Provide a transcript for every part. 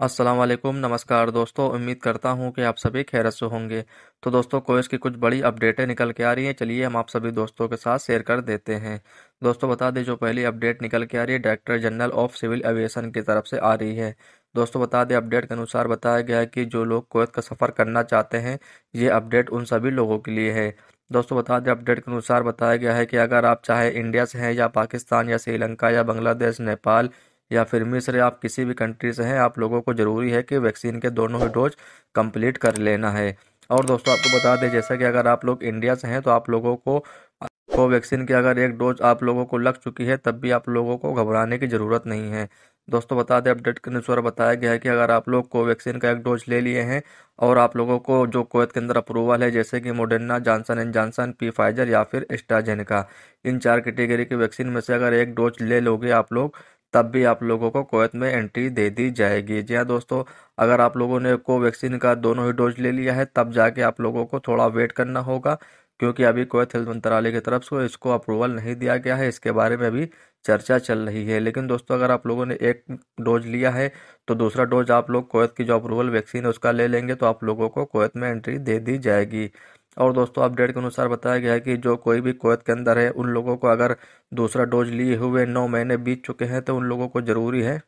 वालेकुम नमस्कार दोस्तों उम्मीद करता हूँ कि आप सभी खैरत से होंगे तो दोस्तों कोयस की कुछ बड़ी अपडेटें निकल के आ रही हैं चलिए हम आप सभी दोस्तों के साथ शेयर कर देते हैं दोस्तों बता दें जो पहली अपडेट निकल के आ रही है director general of civil aviation की तरफ से आ रही है दोस्तों बता दें अपडेट के अनुसार बताया गया है कि जो लोग कोयत का सफ़र करना चाहते हैं ये अपडेट उन सभी लोगों के लिए है दोस्तों बता दें अपडेट के अनुसार बताया गया है कि अगर आप चाहे इंडिया से हैं या पाकिस्तान या श्रीलंका या बांग्लादेश नेपाल या फिर मिस्र आप किसी भी कंट्री से हैं आप लोगों को ज़रूरी है कि वैक्सीन के दोनों ही डोज कंप्लीट कर लेना है और दोस्तों आपको बता दें जैसा कि अगर आप लोग इंडिया से हैं तो आप लोगों को वैक्सीन की अगर एक डोज आप लोगों को लग चुकी है तब भी आप लोगों को घबराने की ज़रूरत नहीं है दोस्तों बता दें अपडेट के अनुसार बताया गया है कि अगर आप लोग कोवैक्सीन का एक डोज ले लिए हैं और आप लोगों को जो कोवैत के अंदर अप्रूवल है जैसे कि Moderna Johnson and Johnson P Pfizer या फिर एस्टाजेनिका इन चार कैटेगरी की वैक्सीन में से अगर एक डोज ले लोगे आप लोग तब भी आप लोगों को कोवैत में एंट्री दे दी जाएगी जी हाँ दोस्तों अगर आप लोगों ने कोवैक्सीन का दोनों ही डोज ले लिया है तब जाके आप लोगों को थोड़ा वेट करना होगा क्योंकि अभी कोवैत हेल्थ मंत्रालय की तरफ से इसको अप्रूवल नहीं दिया गया है इसके बारे में अभी चर्चा चल रही है लेकिन दोस्तों अगर आप लोगों ने एक डोज लिया है तो दूसरा डोज आप लोग कोवैत की जो अप्रूवल वैक्सीन है उसका ले लेंगे तो आप लोगों को कोवैत में एंट्री दे दी जाएगी और दोस्तों अपडेट के अनुसार बताया गया है कि जो कोई भी कोवैत के अंदर है उन लोगों को अगर दूसरा डोज लिए हुए नौ महीने बीत चुके हैं तो उन लोगों को ज़रूरी है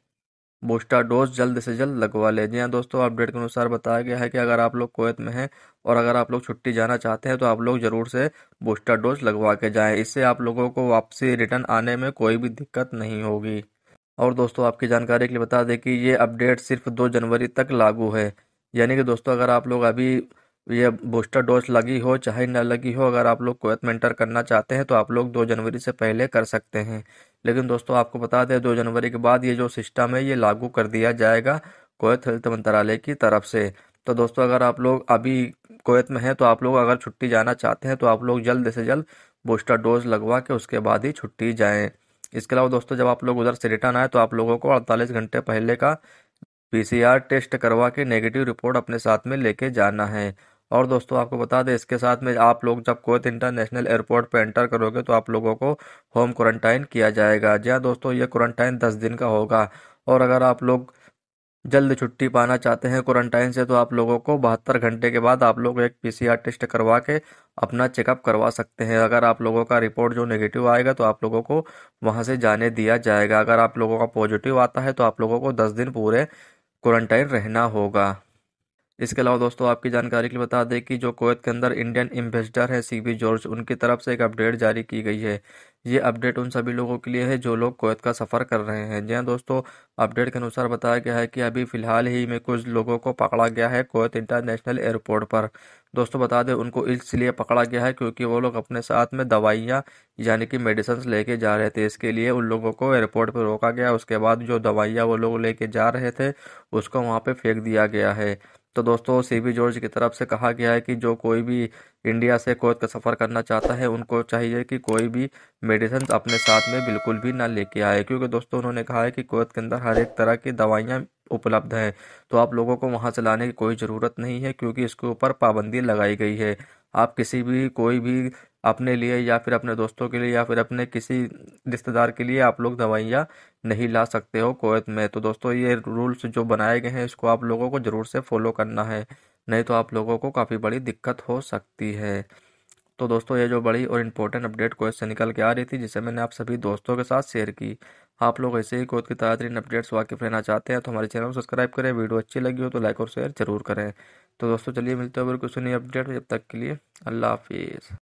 बूस्टर डोज जल्द से जल्द लगवा लें जी हाँ दोस्तों अपडेट के अनुसार बताया गया है कि अगर आप लोग कोवैत में हैं और अगर आप लोग छुट्टी जाना चाहते हैं तो आप लोग ज़रूर से बूस्टर डोज लगवा के जाएं इससे आप लोगों को वापसी रिटर्न आने में कोई भी दिक्कत नहीं होगी और दोस्तों आपकी जानकारी के लिए बता दें कि ये अपडेट सिर्फ दो जनवरी तक लागू है यानी कि दोस्तों अगर आप लोग अभी ये बूस्टर डोज लगी हो चाहे न लगी हो अगर आप लोग कोवैत में एंटर करना चाहते हैं तो आप लोग दो जनवरी से पहले कर सकते हैं लेकिन दोस्तों आपको बता दें दो जनवरी के बाद ये जो सिस्टम है ये लागू कर दिया जाएगा कोवैत हेल्थ मंत्रालय की तरफ से तो दोस्तों अगर आप लोग अभी कोवैत में हैं तो आप लोग अगर छुट्टी जाना चाहते हैं तो आप लोग जल्द से जल्द बूस्टर डोज लगवा के उसके बाद ही छुट्टी जाएँ इसके अलावा दोस्तों जब आप लोग उधर से रिटर्न आए तो आप लोगों को अड़तालीस घंटे पहले का पीसीआर टेस्ट करवा के नेगेटिव रिपोर्ट अपने साथ में लेके जाना है और दोस्तों आपको बता दें इसके साथ में आप लोग जब कोत इंटरनेशनल एयरपोर्ट पर एंटर करोगे तो आप लोगों को होम क्वारंटाइन किया जाएगा जी हाँ दोस्तों ये क्वारंटाइन दस दिन का होगा और अगर आप लोग जल्द छुट्टी पाना चाहते हैं क्वारंटाइन से तो आप लोगों को बहत्तर घंटे के बाद आप लोग एक पीसीआर टेस्ट करवा के अपना चेकअप करवा सकते हैं अगर आप लोगों का रिपोर्ट जो नेगेटिव आएगा तो आप लोगों को वहां से जाने दिया जाएगा अगर आप लोगों का पॉजिटिव आता है तो आप लोगों को दस दिन पूरे क्वारंटाइन रहना होगा इसके अलावा दोस्तों आपकी जानकारी के लिए बता दें कि जो कोवैत के अंदर इंडियन एम्बेसडर है सी जॉर्ज उनकी तरफ से एक अपडेट जारी की गई है ये अपडेट उन सभी लोगों के लिए है जो लोग कोवैत का सफ़र कर रहे हैं जी हाँ दोस्तों अपडेट के अनुसार बताया गया है कि अभी फ़िलहाल ही में कुछ लोगों को पकड़ा गया है कोवैत इंटरनेशनल एयरपोर्ट पर दोस्तों बता दें उनको इसलिए पकड़ा गया है क्योंकि वो लोग अपने साथ में दवाइयाँ यानी कि मेडिसन्स लेके जा रहे थे इसके लिए उन लोगों को एयरपोर्ट पर रोका गया उसके बाद जो दवाइयाँ वो लोग लेके जा रहे थे उसको वहाँ पर फेंक दिया गया है तो दोस्तों सीबी जॉर्ज की तरफ से कहा गया है कि जो कोई भी इंडिया से कोत का सफ़र करना चाहता है उनको चाहिए कि कोई भी मेडिसिन अपने साथ में बिल्कुल भी ना लेके आए क्योंकि दोस्तों उन्होंने कहा है कि कोत के अंदर हर एक तरह की दवाइयाँ उपलब्ध हैं तो आप लोगों को वहाँ से लाने की कोई ज़रूरत नहीं है क्योंकि इसके ऊपर पाबंदी लगाई गई है आप किसी भी कोई भी अपने लिए या फिर अपने दोस्तों के लिए या फिर अपने किसी रिश्तेदार के लिए आप लोग दवाइयाँ नहीं ला सकते हो कोवैत में तो दोस्तों ये रूल्स जो बनाए गए हैं इसको आप लोगों को ज़रूर से फॉलो करना है नहीं तो आप लोगों को काफ़ी बड़ी दिक्कत हो सकती है तो दोस्तों ये जो बड़ी और इम्पोर्टेंट अपडेट कोवैत से निकल के आ रही थी जिसे मैंने आप सभी दोस्तों के साथ शेयर की आप लोग ऐसे ही कोवैत की ताज़ा अपडेट्स वाकिफ रहना चाहते हैं तो हमारे चैनल को सब्सक्राइब करें वीडियो अच्छी लगी हो तो लाइक और शेयर जरूर करें तो दोस्तों चलिए मिलते हैं अगर कुछ नई अपडेट में जब तक के लिए अल्लाह हाफिज़